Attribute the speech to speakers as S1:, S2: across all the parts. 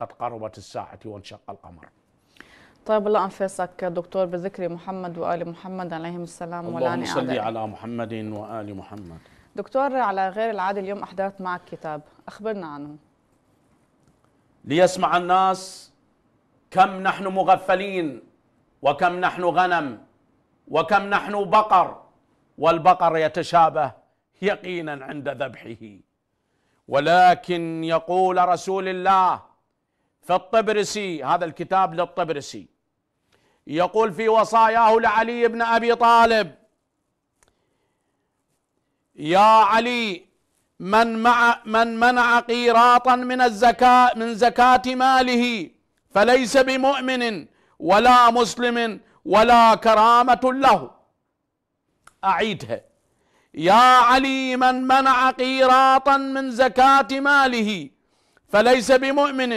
S1: قد قربت الساعة وانشق القمر طيب الله أنفسك دكتور بذكر محمد وآل محمد عليهم السلام اللهم صل على محمد وآل محمد دكتور على غير العادة اليوم أحداث معك كتاب أخبرنا عنه ليسمع الناس كم نحن مغفلين وكم نحن غنم وكم نحن بقر والبقر يتشابه يقينا عند ذبحه ولكن يقول رسول الله فالطبرسي هذا الكتاب للطبرسي يقول في وصاياه لعلي بن ابي طالب يا علي من مع من منع قيراطا من الزكاة من زكاة ماله فليس بمؤمن ولا مسلم ولا كرامة له أعيدها يا علي من منع قيراطا من زكاة ماله فليس بمؤمن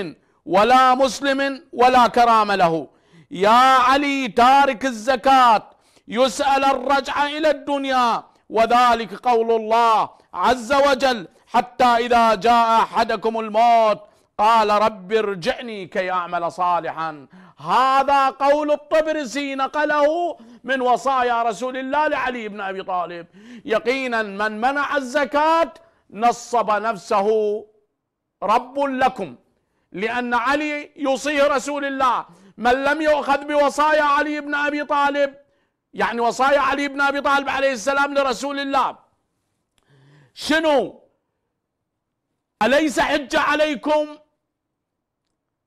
S1: ولا مسلم ولا كرام له يا علي تارك الزكاة يسأل الرجع إلى الدنيا وذلك قول الله عز وجل حتى إذا جاء أحدكم الموت قال رب ارجعني كي أعمل صالحا هذا قول الطبرسي نقله من وصايا رسول الله لعلي بن أبي طالب يقينا من منع الزكاة نصب نفسه رب لكم لأن علي يوصيه رسول الله من لم يؤخذ بوصايا علي بن أبي طالب يعني وصايا علي بن أبي طالب عليه السلام لرسول الله شنو أليس حجة عليكم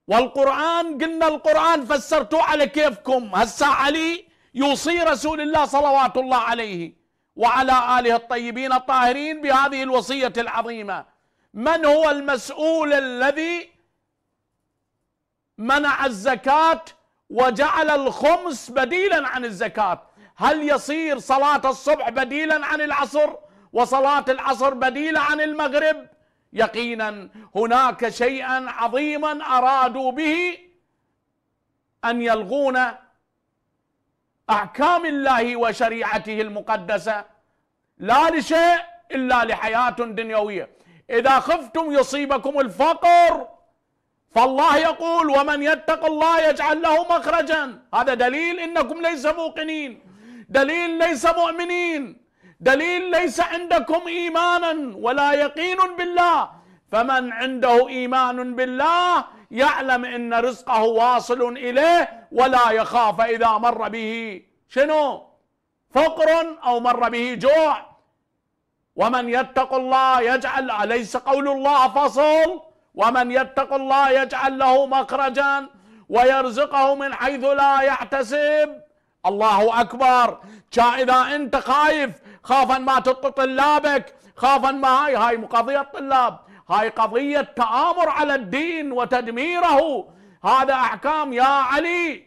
S1: والقرآن قلنا القرآن فسرتوه على كيفكم هسا علي يوصي رسول الله صلوات الله عليه وعلى آله الطيبين الطاهرين بهذه الوصية العظيمة من هو المسؤول الذي منع الزكاة وجعل الخمس بديلا عن الزكاة هل يصير صلاة الصبح بديلا عن العصر وصلاة العصر بديلة عن المغرب يقينا هناك شيئا عظيما أرادوا به أن يلغون أحكام الله وشريعته المقدسة لا لشيء إلا لحياة دنيوية إذا خفتم يصيبكم الفقر فالله يقول ومن يتق الله يجعل له مخرجا هذا دليل انكم ليس موقنين دليل ليس مؤمنين دليل ليس عندكم ايمانا ولا يقين بالله فمن عنده ايمان بالله يعلم ان رزقه واصل اليه ولا يخاف اذا مر به شنو فقر او مر به جوع ومن يتق الله يجعل اليس قول الله فصل ومن يتق الله يجعل له مخرجا ويرزقه من حيث لا يحتسب الله اكبر جاء اذا انت خايف خافا ما تطلب طلابك خافا ما هاي هاي مو قضيه طلاب هاي قضيه تامر على الدين وتدميره هذا احكام يا علي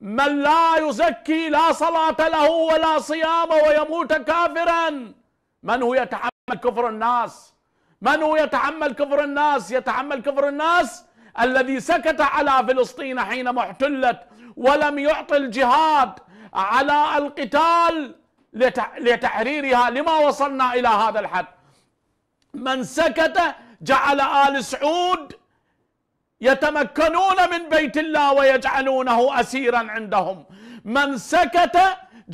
S1: من لا يزكي لا صلاه له ولا صيام ويموت كافرا من هو يتحمل كفر الناس من هو يتحمل كفر الناس يتحمل كفر الناس الذي سكت على فلسطين حينما احتلت ولم يعطي الجهاد على القتال لتحريرها لما وصلنا إلى هذا الحد من سكت جعل آل سعود يتمكنون من بيت الله ويجعلونه أسيرا عندهم من سكت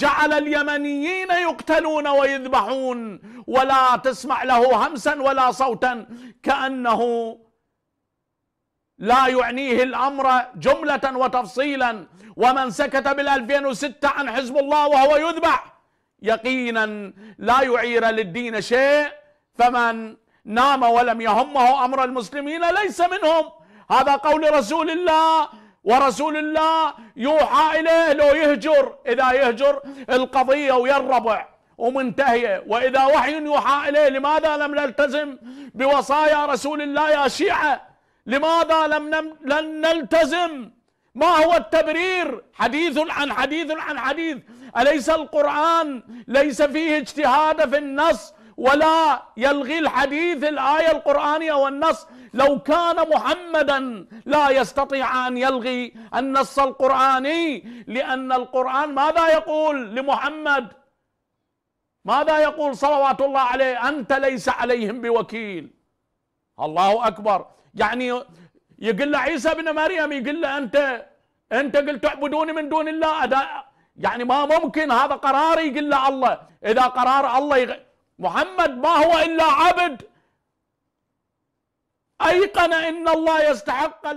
S1: جعل اليمنيين يقتلون ويذبحون ولا تسمع له همسا ولا صوتا كانه لا يعنيه الامر جمله وتفصيلا ومن سكت بال 2006 عن حزب الله وهو يذبح يقينا لا يعير للدين شيء فمن نام ولم يهمه امر المسلمين ليس منهم هذا قول رسول الله ورسول الله يوحى إليه لو يهجر إذا يهجر القضية ويا الربع ومنتهية وإذا وحي يوحى إليه لماذا لم نلتزم بوصايا رسول الله يا شيعة لماذا لم نلتزم ما هو التبرير حديث عن حديث عن حديث أليس القرآن ليس فيه اجتهاد في النص ولا يلغي الحديث الآية القرآنية والنص لو كان محمدا لا يستطيع أن يلغي النص القرآني لأن القرآن ماذا يقول لمحمد ماذا يقول صلوات الله عليه أنت ليس عليهم بوكيل الله أكبر يعني يقول له عيسى بن مريم يقول له أنت أنت قلت تعبدوني من دون الله أداء يعني ما ممكن هذا قرار يقول له الله إذا قرار الله يغ... محمد ما هو إلا عبد أيقن أن الله يستحق